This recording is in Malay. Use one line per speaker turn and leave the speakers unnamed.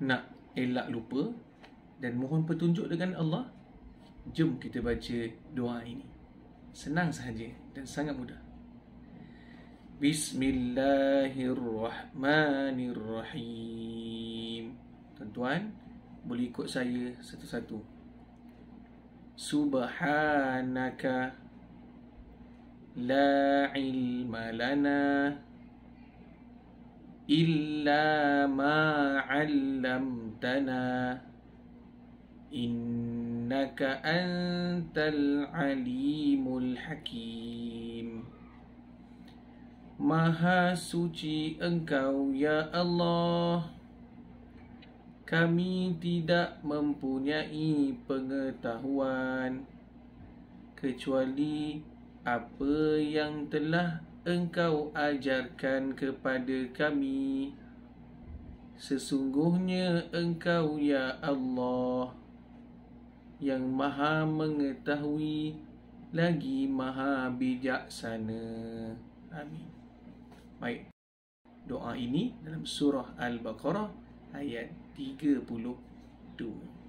nak elak lupa dan mohon petunjuk dengan Allah, jom kita baca doa ini. Senang sahaja dan sangat mudah. Bismillahirrahmanirrahim. Tuan-tuan, boleh ikut saya satu-satu. Subhanaka la ilma lana إلا ما علمتنا إنك antal alimul hakim. Maha suci engkau ya Allah Kami tidak mempunyai pengetahuan Kecuali apa yang telah engkau ajarkan kepada kami Sesungguhnya engkau ya Allah Yang maha mengetahui lagi maha bijaksana Amin Baik Doa ini dalam surah Al-Baqarah ayat 32